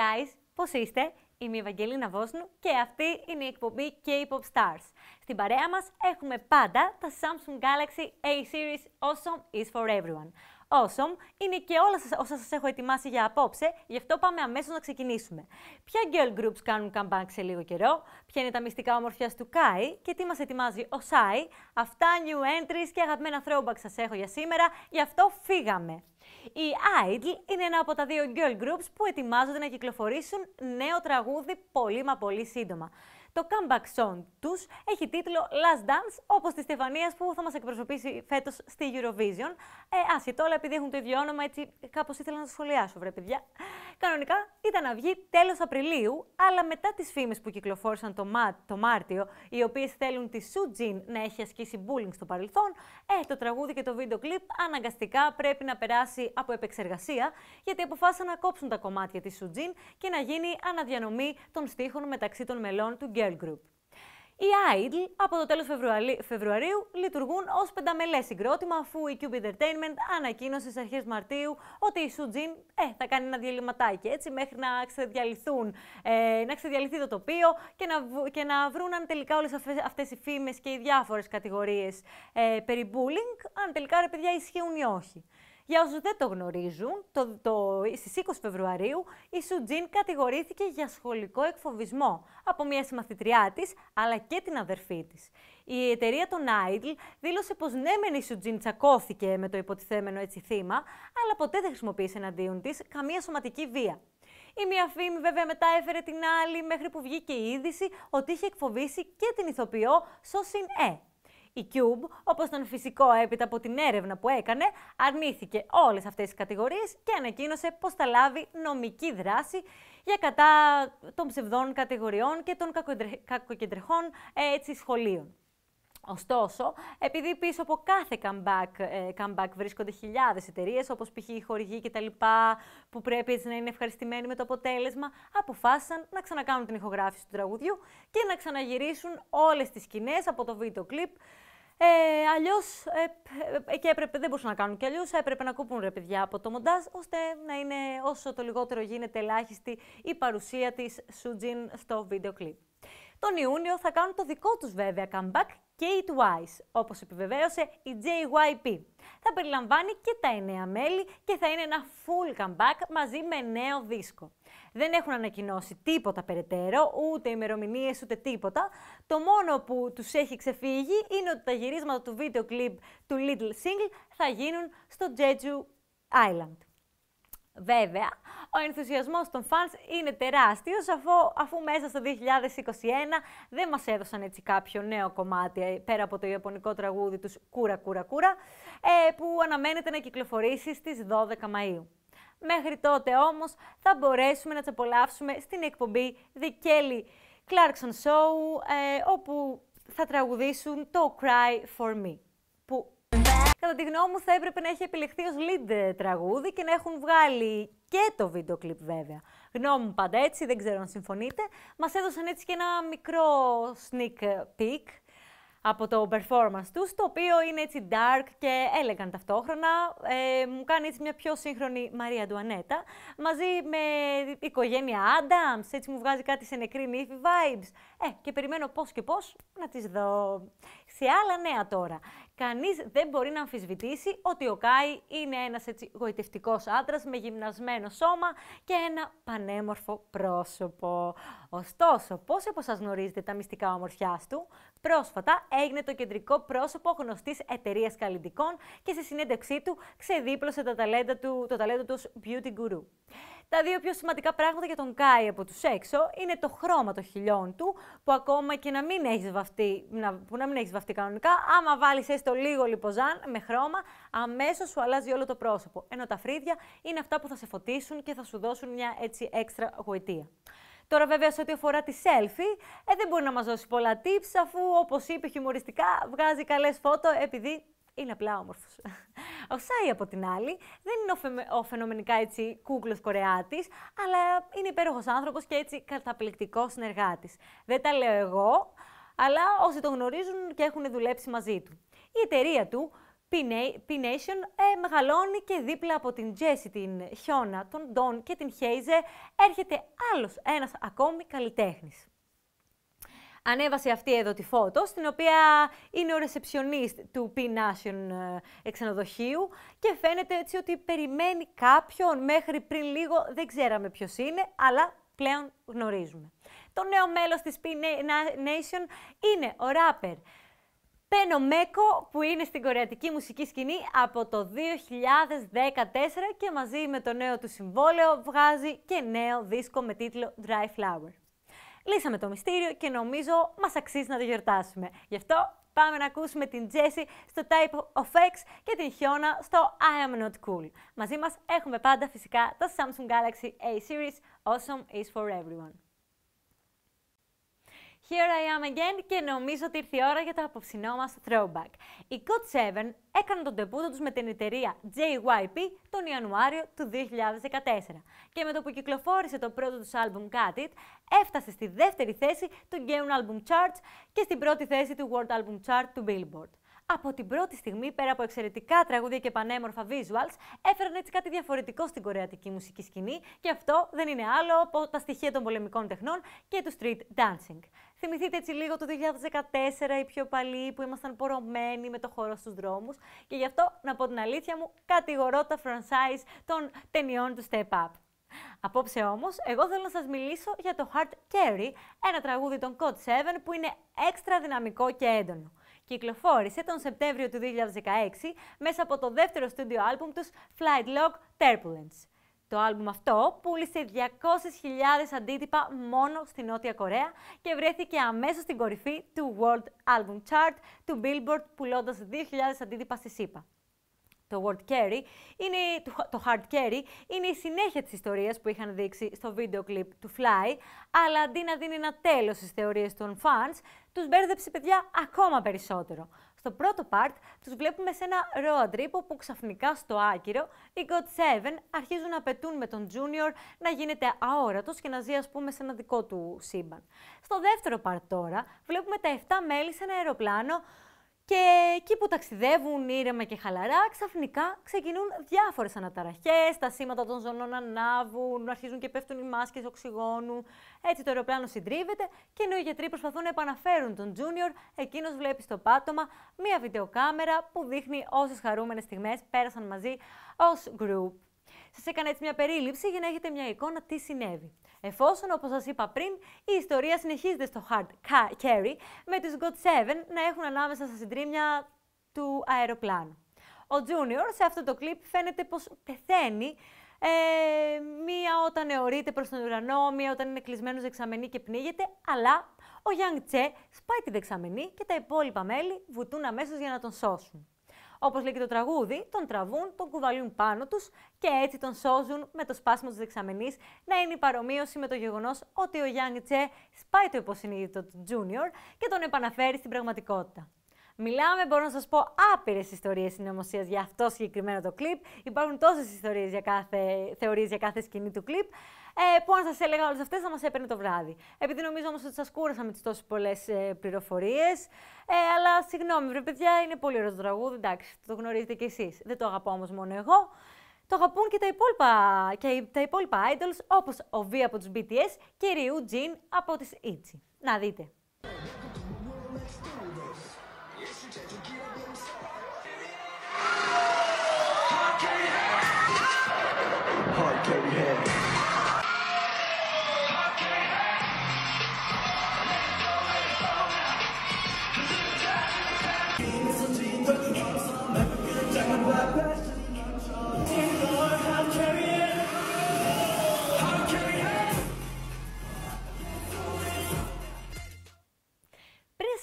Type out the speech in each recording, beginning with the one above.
guys, πώς είστε? Είμαι η Ευαγγελίνα Βόσνου και αυτή είναι η εκπομπή K-Pop Stars. Στην παρέα μας έχουμε πάντα τα Samsung Galaxy A-Series Awesome is for everyone. Awesome είναι και όλα όσα σας έχω ετοιμάσει για απόψε, γι' αυτό πάμε αμέσως να ξεκινήσουμε. Ποια girl groups κάνουν comeback σε λίγο καιρό, ποια είναι τα μυστικά όμορφια του Kai και τι μας ετοιμάζει ο Sai. Αυτά new entries και αγαπημένα throwback σας έχω για σήμερα, γι' αυτό φύγαμε. Η IDLE είναι ένα από τα δύο girl groups που ετοιμάζονται να κυκλοφορήσουν νέο τραγούδι πολύ μα πολύ σύντομα. Το comeback song τους έχει τίτλο Last Dance, όπως της Στεφανίας που θα μας εκπροσωπήσει φέτος στη Eurovision. Ε, άσχετο, τώρα, επειδή έχουν το ίδιο όνομα, έτσι κάπως ήθελα να το σχολιάσω, βρε παιδιά. Κανονικά ήταν να βγει τέλος Απριλίου, αλλά μετά τις φήμες που κυκλοφόρησαν το, Μάρτιο, οι οποίες θέλουν τη Σουτζιν να έχει ασκήσει bullying στο παρελθόν, ε, το τραγούδι και το βίντεο κλιπ αναγκαστικά πρέπει να περάσει από επεξεργασία, γιατί αποφάσισαν να κόψουν τα κομμάτια της Σουτζιν και να γίνει αναδιανομή των στίχων μεταξύ των μελών του Group. Οι Idol από το τέλος Φεβρουαρίου λειτουργούν ως πενταμελές συγκρότημα αφού η Cube Entertainment ανακοίνωσε στις αρχές Μαρτίου ότι η Σουτζίν ε, θα κάνει ένα διαλυματάκι έτσι μέχρι να ξεδιαλυθούν, ε, να ξεδιαλυθεί το τοπίο και να, και να βρουν αν τελικά όλες αυτές οι φήμες και οι διάφορες κατηγορίες ε, περί bullying, αν τελικά ρε παιδιά ισχύουν ή όχι. Για όσους δεν το γνωρίζουν, το, το, στις 20 Φεβρουαρίου η Σουτζίν κατηγορήθηκε για σχολικό εκφοβισμό από μια συμμαθητριά της αλλά και την αδερφή της. Η εταιρεία των Άιντλ δήλωσε πως ναι, μεν η Σουτζίν τσακώθηκε με το υποτιθέμενο έτσι θύμα, αλλά ποτέ δεν χρησιμοποίησε εναντίον της καμία σωματική βία. Η μία φήμη βέβαια μετά έφερε την άλλη μέχρι που βγήκε η είδηση ότι είχε εκφοβήσει και την ηθοποιό Σόσιν Ε, η Cube, όπως ήταν φυσικό έπειτα από την έρευνα που έκανε, αρνήθηκε όλες αυτές τις κατηγορίες και ανακοίνωσε πως θα λάβει νομική δράση για κατά των ψευδών κατηγοριών και των κακοκεντρεχών ε, έτσι, σχολείων. Ωστόσο, επειδή πίσω από κάθε comeback, ε, comeback βρίσκονται χιλιάδες εταιρείες, όπως π.χ. οι χορηγοί κτλ, που πρέπει έτσι να είναι ευχαριστημένοι με το αποτέλεσμα, αποφάσισαν να ξανακάνουν την ηχογράφηση του τραγουδιού και να ξαναγυρίσουν όλες τις σκηνές από το βίντεο κλιπ, ε, Αλλιώς ε, ε, και έπρεπε, δεν μπορούσαν να κάνουν κι αλλιώς, έπρεπε να κούπουν ρε παιδιά από το μοντάζ, ώστε να είναι όσο το λιγότερο γίνεται ελάχιστη η παρουσία της Σουτζίν στο βίντεο κλιπ. Τον Ιούνιο θα κάνουν το δικό τους βέβαια comeback και η Twice, όπως επιβεβαίωσε η JYP. Θα περιλαμβάνει και τα εννέα μέλη και θα είναι ένα full comeback μαζί με νέο δίσκο. Δεν έχουν ανακοινώσει τίποτα περαιτέρω, ούτε ημερομηνίες ούτε τίποτα. Το μόνο που τους έχει ξεφύγει είναι ότι τα γυρίσματα του βίντεο κλιπ του Little Single θα γίνουν στο Jeju Island. Βέβαια, ο ενθουσιασμός των fans είναι τεράστιος αφού, αφού μέσα στο 2021 δεν μας έδωσαν έτσι κάποιο νέο κομμάτι ε, πέρα από το ιαπωνικό τραγούδι τους «Κούρα, κούρα, κούρα» ε, που αναμένεται να κυκλοφορήσει στις 12 Μαΐου. Μέχρι τότε όμως θα μπορέσουμε να τις απολαύσουμε στην εκπομπή The Kelly Clarkson Show ε, όπου θα τραγουδήσουν το «Cry for Me». Κατά τη γνώμη μου θα έπρεπε να έχει επιλεχθεί ως lead τραγούδι και να έχουν βγάλει και το βίντεο κλιπ βέβαια. Γνώμη μου πάντα έτσι, δεν ξέρω αν συμφωνείτε. Μας έδωσαν έτσι και ένα μικρό sneak peek από το performance τους, το οποίο είναι έτσι dark και elegant ταυτόχρονα. Ε, μου κάνει έτσι μια πιο σύγχρονη Μαρία Ντουανέτα, μαζί με οικογένεια Adams, έτσι μου βγάζει κάτι σε νεκρή νύφη vibes. Ε, και περιμένω πώς και πώς να τις δω. Σε άλλα νέα τώρα. Κανείς δεν μπορεί να αμφισβητήσει ότι ο Κάι είναι ένας έτσι γοητευτικός άντρας με γυμνασμένο σώμα και ένα πανέμορφο πρόσωπο. Ωστόσο, πόσοι πως απο σας γνωρίζετε τα μυστικά ομορφιάς του, πρόσφατα έγινε το κεντρικό πρόσωπο γνωστής εταιρείας καλλιντικών και στη συνέντευξή του ξεδίπλωσε το ταλεντα του, το ταλέντο τους ως beauty guru. Τα δύο πιο σημαντικά πράγματα για τον Κάι από τους έξω είναι το χρώμα των χιλιών του, που ακόμα και να μην έχεις βαφτεί, έχεις βαφτεί κανονικά, άμα βάλεις έστω λίγο λιποζάν με χρώμα, αμέσως σου αλλάζει όλο το πρόσωπο. Ενώ τα φρύδια είναι αυτά που θα σε φωτίσουν και θα σου δώσουν μια έτσι έξτρα γοητεία. Τώρα, βέβαια, σε ό,τι αφορά τη selfie, ε, δεν μπορεί να μας δώσει πολλά tips, αφού όπως είπε χιουμοριστικά, βγάζει καλές φώτο επειδή είναι απλά όμορφος. Ο Σάι από την άλλη δεν είναι ο, φαινομενικά έτσι κούκλος Κορεάτης, αλλά είναι υπέροχος άνθρωπος και έτσι καταπληκτικός συνεργάτης. Δεν τα λέω εγώ, αλλά όσοι τον γνωρίζουν και έχουν δουλέψει μαζί του. Η εταιρεία του P-Nation ε, μεγαλώνει και δίπλα από την Τζέσι, την Χιόνα, τον Ντόν και την Χέιζε έρχεται άλλος ένας ακόμη καλλιτέχνης ανέβασε αυτή εδώ τη φώτο, στην οποία είναι ο ρεσεψιονίστ του P-Nation ε, εξενοδοχείου και φαίνεται έτσι ότι περιμένει κάποιον μέχρι πριν λίγο, δεν ξέραμε ποιος είναι, αλλά πλέον γνωρίζουμε. Το νέο μέλος της P-Nation είναι ο ράπερ Πένο που είναι στην κορεατική μουσική σκηνή από το 2014 και μαζί με το νέο του συμβόλαιο βγάζει και νέο δίσκο με τίτλο Dry Flower. Λύσαμε το μυστήριο και νομίζω μας αξίζει να το γιορτάσουμε. Γι' αυτό πάμε να ακούσουμε την Jessie στο Type of X και την Χιώνα στο I Am Not Cool. Μαζί μας έχουμε πάντα φυσικά το Samsung Galaxy A-Series Awesome is for Everyone. Here I am again και νομίζω ότι ήρθε η ώρα για το απόψινό μας throwback. Οι Code 7 έκαναν τον τεπούτο τους με την εταιρεία JYP τον Ιανουάριο του 2014 και με το που κυκλοφόρησε το πρώτο τους άλμπουμ Cut It έφτασε στη δεύτερη θέση του Game Album Charts και στην πρώτη θέση του World Album Chart του Billboard από την πρώτη στιγμή, πέρα από εξαιρετικά τραγούδια και πανέμορφα visuals, έφεραν έτσι κάτι διαφορετικό στην κορεατική μουσική σκηνή και αυτό δεν είναι άλλο από τα στοιχεία των πολεμικών τεχνών και του street dancing. Θυμηθείτε έτσι λίγο το 2014 οι πιο παλιοί που ήμασταν πορωμένοι με το χώρο στους δρόμους και γι' αυτό, να πω την αλήθεια μου, κατηγορώ τα franchise των ταινιών του Step Up. Απόψε όμως, εγώ θέλω να σας μιλήσω για το Hard Carry, ένα τραγούδι των Code 7 που είναι έξτρα δυναμικό και έντονο κυκλοφόρησε τον Σεπτέμβριο του 2016 μέσα από το δεύτερο στούντιο άλμπουμ τους Flight Log Turbulence. Το άλμπουμ αυτό πούλησε 200.000 αντίτυπα μόνο στη Νότια Κορέα και βρέθηκε αμέσως στην κορυφή του World Album Chart του Billboard πουλώντας 2.000 αντίτυπα στη ΣΥΠΑ το word carry, είναι, το hard carry, είναι η συνέχεια της ιστορίας που είχαν δείξει στο βίντεο κλιπ του Fly, αλλά αντί να δίνει ένα τέλος στις θεωρίες των fans, τους μπέρδεψε παιδιά ακόμα περισσότερο. Στο πρώτο part τους βλέπουμε σε ένα road trip όπου ξαφνικά στο άκυρο οι God 7 αρχίζουν να πετούν με τον Junior να γίνεται αόρατος και να ζει ας πούμε σε ένα δικό του σύμπαν. Στο δεύτερο part τώρα βλέπουμε τα 7 μέλη σε ένα αεροπλάνο και εκεί που ταξιδεύουν ήρεμα και χαλαρά, ξαφνικά ξεκινούν διάφορες αναταραχές. Τα σήματα των ζωνών ανάβουν, αρχίζουν και πέφτουν οι μάσκες οξυγόνου. Έτσι το αεροπλάνο συντρίβεται και ενώ οι γιατροί προσπαθούν να επαναφέρουν τον Τζούνιορ εκείνος βλέπει στο πάτωμα μία βιντεοκάμερα που δείχνει όσες χαρούμενες στιγμές πέρασαν μαζί ως group. Σας έκανα έτσι μια περίληψη για να έχετε μια εικόνα τι συνέβη. Εφόσον, όπως σας είπα πριν, η ιστορία συνεχίζεται στο hard carry με τους God 7 να έχουν ανάμεσα στα συντρίμια του αεροπλάνου. Ο Junior σε αυτό το κλιπ φαίνεται πως πεθαίνει ε, μία όταν εωρείται προς τον ουρανό, μία όταν είναι κλεισμένος δεξαμενή και πνίγεται, αλλά ο Yang Τσε σπάει τη δεξαμενή και τα υπόλοιπα μέλη βουτούν αμέσως για να τον σώσουν. Όπως λέει και το τραγούδι, τον τραβούν, τον κουβαλούν πάνω τους και έτσι τον σώζουν με το σπάσιμο της δεξαμενή. Να είναι η παρομοίωση με το γεγονός ότι ο Γιάννη Τσε σπάει το υποσυνείδητο του Τζουνιόρ και τον επαναφέρει στην πραγματικότητα. Μιλάμε, μπορώ να σας πω, άπειρες ιστορίες συνωμοσίας για αυτό συγκεκριμένο το κλειπ. Υπάρχουν τόσες ιστορίες για κάθε, θεωρίες για κάθε σκηνή του κλειπ. Ε, που αν σας έλεγα όλες αυτές θα μας έπαιρνε το βράδυ. Επειδή νομίζω όμως ότι σας κούρασα με τις τόσες πολλές ε, πληροφορίες. Ε, αλλά συγγνώμη, βρε παιδιά, είναι πολύ ωραίο το τραγούδι. Εντάξει, το γνωρίζετε κι εσείς. Δεν το αγαπώ όμως μόνο εγώ. Το αγαπούν και τα υπόλοιπα, και τα υπόλοιπα idols, όπως ο V από τους BTS και η Ryu από τις ITZY. Να δείτε.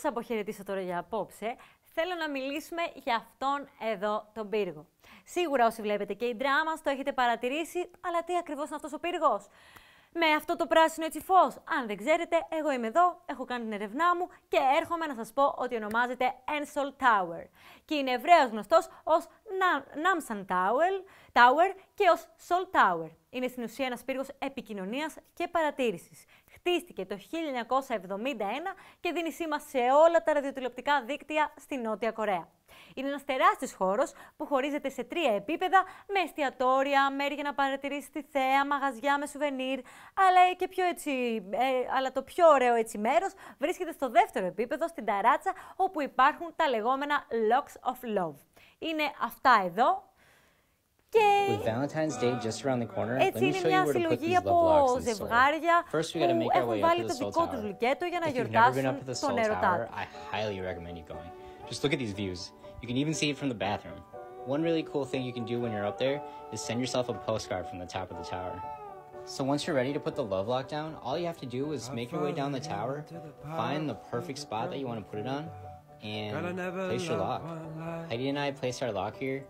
σας αποχαιρετήσω τώρα για απόψε, θέλω να μιλήσουμε για αυτόν εδώ τον πύργο. Σίγουρα όσοι βλέπετε και η δράμα το έχετε παρατηρήσει, αλλά τι ακριβώς είναι αυτός ο πυργό. Με αυτό το πράσινο έτσι φως. Αν δεν ξέρετε, εγώ είμαι εδώ, έχω κάνει την ερευνά μου και έρχομαι να σας πω ότι ονομάζεται Ensol Tower και είναι ευρέως γνωστός ως Namsan Tower, Tower και ως Sol Tower. Είναι στην ουσία ένας πύργος επικοινωνίας και παρατήρησης χτίστηκε το 1971 και δίνει σήμα σε όλα τα ραδιοτηλεοπτικά δίκτυα στη Νότια Κορέα. Είναι ένας τεράστιος χώρος που χωρίζεται σε τρία επίπεδα με εστιατόρια, μέρη για να παρατηρήσει τη θέα, μαγαζιά με σουβενίρ. Αλλά, και πιο έτσι, ε, αλλά το πιο ωραίο έτσι μέρος βρίσκεται στο δεύτερο επίπεδο, στην ταράτσα, όπου υπάρχουν τα λεγόμενα Locks of Love. Είναι αυτά εδώ With Valentine's Day just around the corner, Έτσι let me show you where to put these love locks in First, we gotta make our way up to the Soul Tower. If you've never been up to the Soul Tower, I highly recommend you going. Just look at these views. You can even see it from the bathroom. One really cool thing you can do when you're up there is send yourself a postcard from the top of the tower. So once you're ready to put the love lock down, all you have to do is make your way down the tower, find the perfect spot that you want to put it on, and place your lock. Heidi and I placed our lock here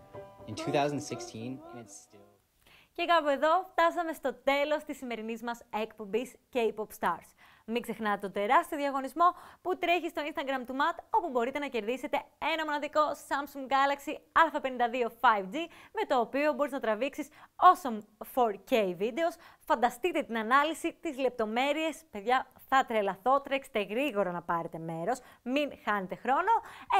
in 2016 and it's still... Και κάπου εδώ φτάσαμε στο τέλος της σημερινής μας εκπομπής K-Pop Stars. Μην ξεχνάτε το τεράστιο διαγωνισμό που τρέχει στο Instagram του MAT, όπου μπορείτε να κερδίσετε ένα μοναδικό Samsung Galaxy A52 5G, με το οποίο μπορείς να τραβήξεις awesome 4K βίντεος. Φανταστείτε την ανάλυση, τις λεπτομέρειες. Παιδιά, θα τρελαθώ, τρέξτε γρήγορα να πάρετε μέρος, μην χάνετε χρόνο.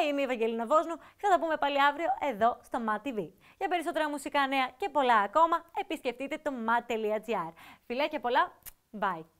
Ε, είμαι η Ευαγγελίνα Βόσνου θα τα πούμε πάλι αύριο εδώ στο MAT Για περισσότερα μουσικά νέα και πολλά ακόμα, επισκεφτείτε το mat.gr. Φιλάκια πολλά, bye!